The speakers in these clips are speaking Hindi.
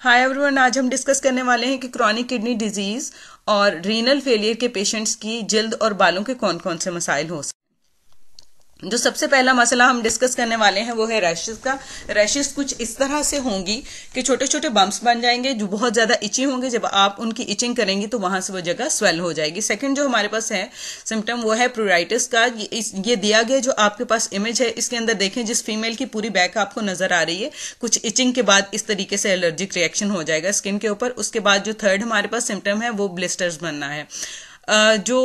हाय एवरीवन आज हम डिस्कस करने वाले हैं कि क्रॉनिक किडनी डिजीज और रीनल फेलियर के पेशेंट्स की जल्द और बालों के कौन कौन से मसाइल हो सकते हैं जो सबसे पहला मसला हम डिस्कस करने वाले हैं वो है रैशेज का रैशेज कुछ इस तरह से होंगी कि छोटे छोटे बम्प्स बन जाएंगे जो बहुत ज्यादा इचिंग होंगे जब आप उनकी इचिंग करेंगी तो वहां से वो जगह स्वेल हो जाएगी सेकंड जो हमारे पास है सिम्टम वो है प्रोराइटिस का ये दिया गया जो आपके पास इमेज है इसके अंदर देखें जिस फीमेल की पूरी बैक आपको नजर आ रही है कुछ इचिंग के बाद इस तरीके से एलर्जिक रिएक्शन हो जाएगा स्किन के ऊपर उसके बाद जो थर्ड हमारे पास सिम्टम है वो ब्लिस्टर्स बनना है जो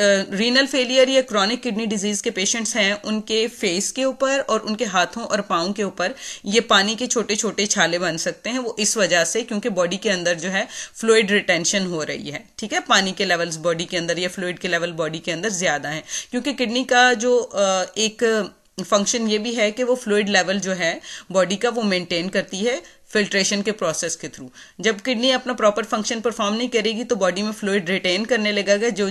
रीनल फेलियर या क्रॉनिक किडनी डिजीज के पेशेंट्स हैं उनके फेस के ऊपर और उनके हाथों और पाओ के ऊपर ये पानी के छोटे छोटे छाले बन सकते हैं वो इस वजह से क्योंकि बॉडी के अंदर जो है फ्लूड रिटेंशन हो रही है ठीक है पानी के लेवल्स बॉडी के अंदर या फ्लूइड के लेवल बॉडी के अंदर ज्यादा है क्योंकि किडनी का जो एक फंक्शन ये भी है कि वो फ्लूड लेवल जो है बॉडी का वो मेंटेन करती है फिल्ट्रेशन के प्रोसेस के थ्रू जब किडनी अपना प्रॉपर फंक्शन परफॉर्म नहीं करेगी तो बॉडी में फ्लूड रिटेन करने लगेगा जो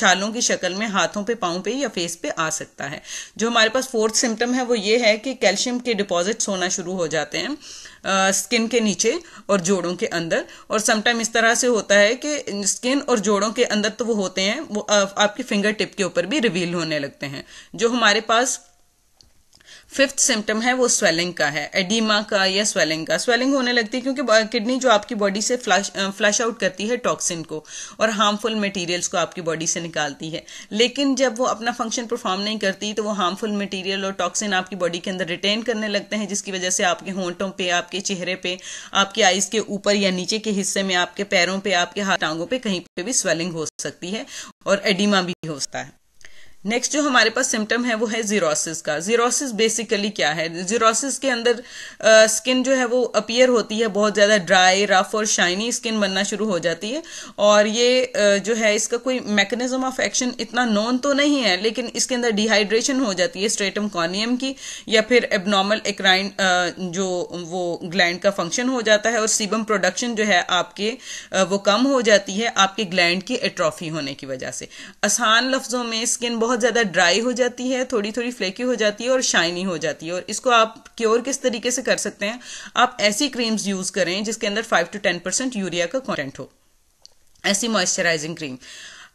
छालों की शक्ल में हाथों पे पाँव पे या फेस पे आ सकता है जो हमारे पास फोर्थ सिम्टम है वो ये है कि कैल्शियम के डिपॉजिट्स होना शुरू हो जाते हैं स्किन के नीचे और जोड़ों के अंदर और समटाइम इस तरह से होता है कि स्किन और जोड़ों के अंदर तो वो होते हैं वो आपकी फिंगर टिप के ऊपर भी रिवील होने लगते हैं जो हमारे पास फिफ्थ सिम्टम है वो स्वेलिंग का है एडिमा का या स्वेलिंग का स्वेलिंग होने लगती है क्योंकि किडनी जो आपकी बॉडी से फ्लश फ्लश आउट करती है टॉक्सिन को और हार्मफुल मटेरियल्स को आपकी बॉडी से निकालती है लेकिन जब वो अपना फंक्शन परफॉर्म नहीं करती तो वो हार्मफुल मटेरियल और टॉक्सिन आपकी बॉडी के अंदर रिटेन करने लगते हैं जिसकी वजह से आपके होंटों पर आपके चेहरे पे आपकी आइज के ऊपर या नीचे के हिस्से में आपके पैरों पर आपके हाथ टांगों पर कहीं पर भी स्वेलिंग हो सकती है और एडिमा भी हो सकता है नेक्स्ट जो हमारे पास सिम्टम है वो है जीरोसिस का जीरोसिस बेसिकली क्या है जीरोसिस के अंदर स्किन uh, जो है वो अपियर होती है बहुत ज़्यादा ड्राई रफ और शाइनी स्किन बनना शुरू हो जाती है और ये uh, जो है इसका कोई मैकेनिज्म ऑफ एक्शन इतना नॉन तो नहीं है लेकिन इसके अंदर डिहाइड्रेशन हो जाती है स्ट्रेटम कॉर्नियम की या फिर एबनॉर्मल एक्राइन uh, जो वो ग्लैंड का फंक्शन हो जाता है और सीबम प्रोडक्शन जो है आपके uh, वो कम हो जाती है आपके ग्लैंड की एट्रॉफी होने की वजह से आसान लफ्जों में स्किन बहुत ज़्यादा ड्राई हो जाती है थोड़ी थोड़ी फ्लेकी हो जाती है और शाइनी हो जाती है और इसको आप क्योर किस तरीके से कर सकते हैं आप ऐसी क्रीम्स यूज़ करें जिसके अंदर five to ten percent urea का कॉन्टेंट हो ऐसी मॉइस्चराइजिंग क्रीम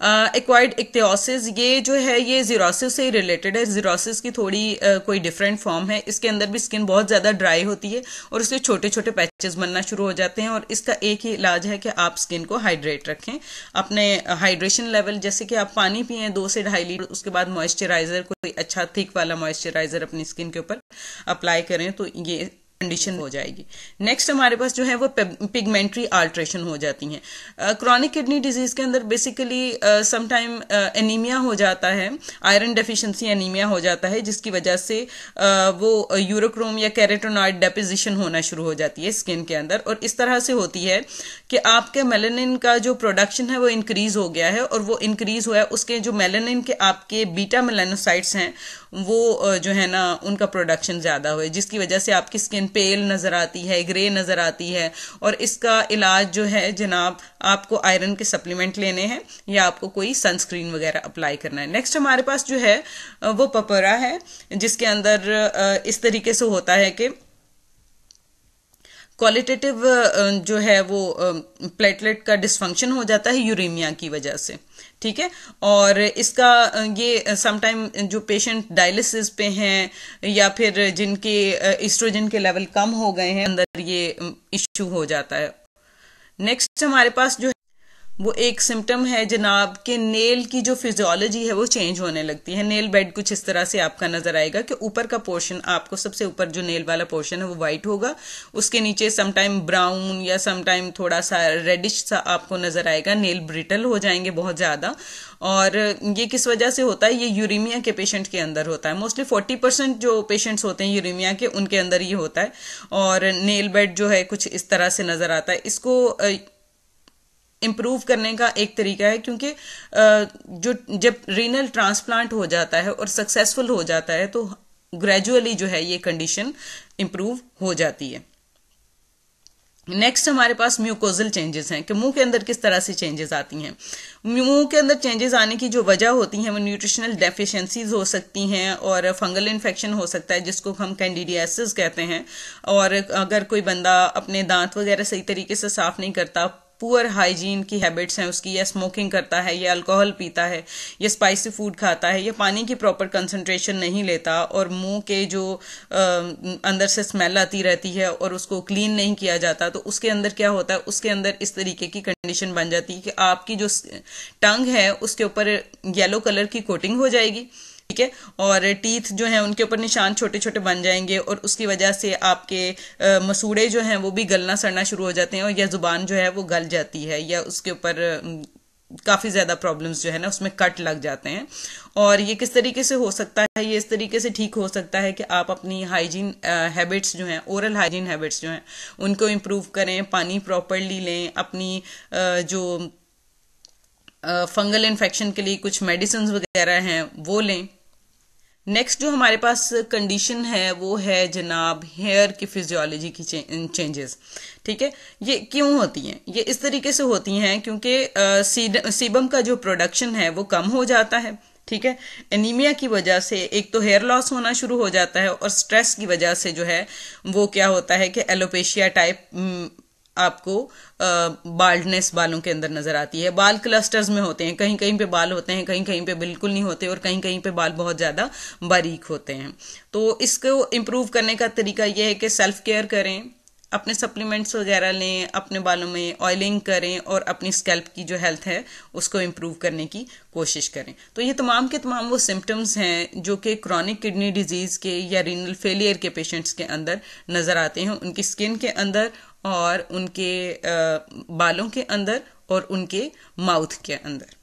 एक्वाइड इक्तियोसिस ये जो है ये जीरोसिस से रिलेटेड है जीरोसिस की थोड़ी uh, कोई डिफरेंट फॉर्म है इसके अंदर भी स्किन बहुत ज़्यादा ड्राई होती है और उसके छोटे छोटे पैचेस बनना शुरू हो जाते हैं और इसका एक ही इलाज है कि आप स्किन को हाइड्रेट रखें अपने हाइड्रेशन लेवल जैसे कि आप पानी पिए दो से ढाई लीटर उसके बाद मॉइस्चराइजर कोई अच्छा थिक वाला मॉइस्चराइजर अपनी स्किन के ऊपर अप्लाई करें तो ये कंडीशन हो जाएगी नेक्स्ट हमारे पास जो है वो पिगमेंट्री आल्ट्रेशन हो जाती हैं क्रॉनिक किडनी डिजीज के अंदर बेसिकली समटाइम एनीमिया हो जाता है आयरन डेफिशिएंसी एनीमिया हो जाता है जिसकी वजह से uh, वो यूरोक्रोम या कैरेटोनॉइड डेपोजिशन होना शुरू हो जाती है स्किन के अंदर और इस तरह से होती है कि आपके मेलेनिन का जो प्रोडक्शन है वो इंक्रीज हो गया है और वो इंक्रीज हुआ है उसके जो मेलेनिन के आपके बीटा मेलेनोसाइट्स हैं वो जो है ना उनका प्रोडक्शन ज़्यादा हुए जिसकी वजह से आपकी स्किन पेल नज़र आती है ग्रे नज़र आती है और इसका इलाज जो है जनाब आपको आयरन के सप्लीमेंट लेने हैं या आपको कोई सनस्क्रीन वगैरह अप्लाई करना है नेक्स्ट हमारे पास जो है वो पपोरा है जिसके अंदर इस तरीके से होता है कि क्वालिटेटिव जो है वो प्लेटलेट का डिसफंक्शन हो जाता है यूरेमिया की वजह से ठीक है और इसका ये समटाइम जो पेशेंट डायलिसिस पे हैं या फिर जिनके इस्ट्रोजन के लेवल कम हो गए हैं अंदर ये इश्यू हो जाता है नेक्स्ट हमारे पास जो वो एक सिम्टम है जनाब के नेल की जो फिजियोलॉजी है वो चेंज होने लगती है नेल बेड कुछ इस तरह से आपका नजर आएगा कि ऊपर का पोर्शन आपको सबसे ऊपर जो नेल वाला पोर्शन है वो वाइट होगा उसके नीचे समटाइम ब्राउन या समटाइम थोड़ा सा रेडिश सा आपको नजर आएगा नेल ब्रिटल हो जाएंगे बहुत ज्यादा और ये किस वजह से होता है ये यूरिमिया के पेशेंट के अंदर होता है मोस्टली फोर्टी परसेंट जो पेशेंट्स होते हैं यूरिमिया के उनके अंदर ये होता है और नेल बेड जो है कुछ इस तरह से नजर आता है इसको इम्प्रूव करने का एक तरीका है क्योंकि जो जब रीनल ट्रांसप्लांट हो जाता है और सक्सेसफुल हो जाता है तो ग्रेजुअली जो है ये कंडीशन इम्प्रूव हो जाती है नेक्स्ट हमारे पास म्यूकोजल चेंजेस हैं कि मुंह के अंदर किस तरह से चेंजेस आती हैं मुंह के अंदर चेंजेस आने की जो वजह होती हैं वो न्यूट्रिशनल डेफिशिएंसीज हो सकती हैं और फंगल इन्फेक्शन हो सकता है जिसको हम कैंडिडियासिस कहते हैं और अगर कोई बंदा अपने दांत वगैरह सही तरीके से साफ नहीं करता पुअर हाइजीन की हैबिट्स हैं उसकी या स्मोकिंग करता है या अल्कोहल पीता है या स्पाइसी फूड खाता है या पानी की प्रॉपर कंसनट्रेशन नहीं लेता और मुंह के जो आ, अंदर से स्मेल आती रहती है और उसको क्लीन नहीं किया जाता तो उसके अंदर क्या होता है उसके अंदर इस तरीके की कंडीशन बन जाती है कि आपकी जो टंग है उसके ऊपर येलो कलर की कोटिंग हो जाएगी ठीक है और टीथ जो है उनके ऊपर निशान छोटे छोटे बन जाएंगे और उसकी वजह से आपके मसूड़े जो हैं वो भी गलना सड़ना शुरू हो जाते हैं और या ज़ुबान जो है वो गल जाती है या उसके ऊपर काफ़ी ज़्यादा प्रॉब्लम्स जो है ना उसमें कट लग जाते हैं और ये किस तरीके से हो सकता है ये इस तरीके से ठीक हो सकता है कि आप अपनी हाइजीन हैबिट्स जो हैं ओरल हाइजीन हैबिट्स जो हैं उनको इम्प्रूव करें पानी प्रॉपरली लें अपनी आ, जो फंगल इन्फेक्शन के लिए कुछ मेडिसिन वगैरह हैं वो लें नेक्स्ट जो हमारे पास कंडीशन है वो है जनाब हेयर की फिजियोलॉजी की चेंजेस ठीक है ये क्यों होती हैं ये इस तरीके से होती हैं क्योंकि सीबम का जो प्रोडक्शन है वो कम हो जाता है ठीक है एनीमिया की वजह से एक तो हेयर लॉस होना शुरू हो जाता है और स्ट्रेस की वजह से जो है वो क्या होता है कि एलोपेशिया टाइप आपको बाल्डनेस बालों के अंदर नजर आती है बाल क्लस्टर्स में होते हैं कहीं कहीं पे बाल होते हैं कहीं कहीं पे बिल्कुल नहीं होते और कहीं कहीं पे बाल बहुत ज़्यादा बारीक होते हैं तो इसको इम्प्रूव करने का तरीका यह है कि सेल्फ केयर करें अपने सप्लीमेंट्स वगैरह लें अपने बालों में ऑयलिंग करें और अपनी स्कैल्प की जो हेल्थ है उसको इम्प्रूव करने की कोशिश करें तो ये तमाम के तमाम वो सिम्टम्स हैं जो कि क्रॉनिक किडनी डिजीज़ के या रीनल फेलियर के पेशेंट्स के अंदर नज़र आते हैं उनकी स्किन के अंदर और उनके बालों के अंदर और उनके माउथ के अंदर